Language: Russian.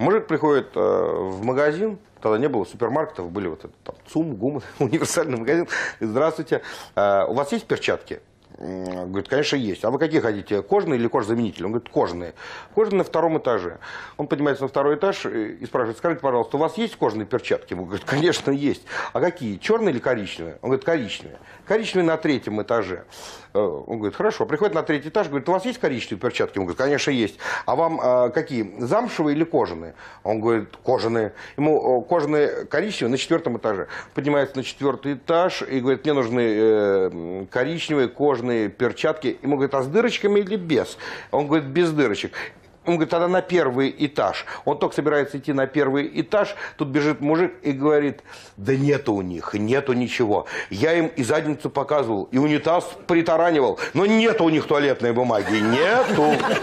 Мужик приходит э, в магазин, тогда не было супермаркетов, были вот этот там, ЦУМ, ГУМ, универсальный магазин. Здравствуйте, э, у вас есть перчатки? Говорит, конечно, есть. А вы какие хотите, кожные или кожзаменители? Он говорит, кожные. Кожные на втором этаже. Он поднимается на второй этаж и спрашивает, скажите, пожалуйста, у вас есть кожаные перчатки? Он говорит, конечно, есть. А какие, черные или коричневые? Он говорит, коричневые. Коричневые на третьем этаже. Э, он говорит, хорошо. Приходит на третий этаж, говорит, у вас есть коричневые перчатки? Он говорит, конечно, есть. А вам э, какие, замшевые или кожаные? Он говорит, кожаные. Ему э, кожаные коричневые на четвертом этаже. Поднимается на четвертый этаж и говорит, мне нужны коричневые, кожаные, плотные перчатки. Ему говорят, а с дырочками или без? Он говорит, без дырочек. Он говорит, тогда на первый этаж. Он только собирается идти на первый этаж, тут бежит мужик и говорит, да нету у них, нету ничего. Я им и задницу показывал, и унитаз притаранивал, но нету у них туалетной бумаги, нету.